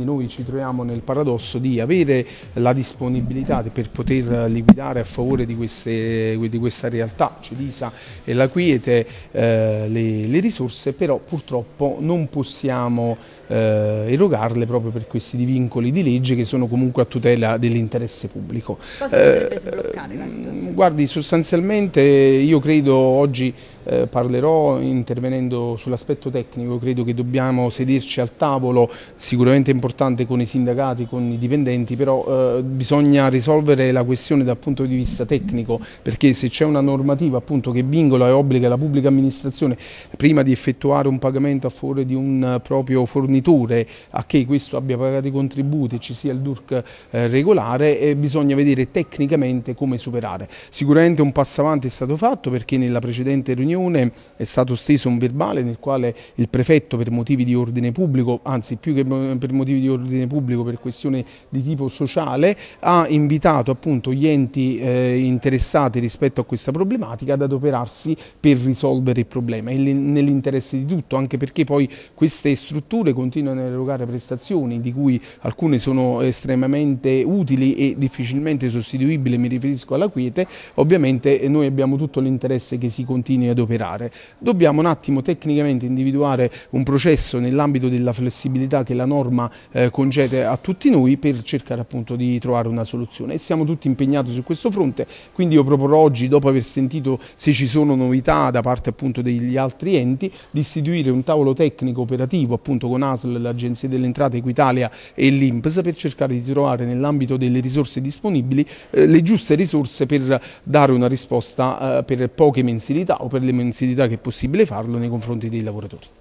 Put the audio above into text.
quindi noi ci troviamo nel paradosso di avere la disponibilità per poter liquidare a favore di, queste, di questa realtà, Cedisa e la Quiete, eh, le, le, risorse, però purtroppo non possiamo eh, erogarle proprio per questi vincoli di legge che sono comunque a tutela dell'interesse pubblico. Cosa potrebbe eh, sbloccare la situazione? Guardi, sostanzialmente io credo oggi eh, parlerò intervenendo sull'aspetto tecnico, credo che dobbiamo sederci al tavolo, sicuramente importante con i sindacati, con i dipendenti, però eh, bisogna risolvere la questione dal punto di vista tecnico, perché se c'è una normativa appunto, che vincola e obbliga la pubblica amministrazione prima di effettuare un pagamento a favore di un eh, proprio fornitore a che questo abbia pagato i contributi e ci sia il DURC eh, regolare, eh, bisogna vedere tecnicamente come superare. Sicuramente un passo avanti è stato fatto perché nella precedente riunione riunione è stato steso un verbale nel quale il prefetto per motivi di ordine pubblico, anzi più che per motivi di ordine pubblico, per questione di tipo sociale, ha invitato appunto gli enti eh, interessati rispetto a questa problematica ad adoperarsi per risolvere il problema nell'interesse di tutto, anche perché poi queste strutture continuano a erogare prestazioni di cui alcune sono estremamente utili e difficilmente sostituibili, mi riferisco alla quiete, ovviamente noi abbiamo tutto l'interesse che si continui ad operare. Dobbiamo un attimo tecnicamente individuare un processo nell'ambito della flessibilità che la norma eh, concede a tutti noi per cercare appunto di trovare una soluzione e siamo tutti impegnati su questo fronte, quindi io proporrò oggi, dopo aver sentito se ci sono novità da parte appunto degli altri enti, di istituire un tavolo tecnico operativo appunto con ASL, l'Agenzia delle Entrate, Equitalia e l'Inps per cercare di trovare nell'ambito delle risorse disponibili eh, le giuste risorse per dare una risposta eh, per poche mensilità o per le delle mensilità che è possibile farlo nei confronti dei lavoratori.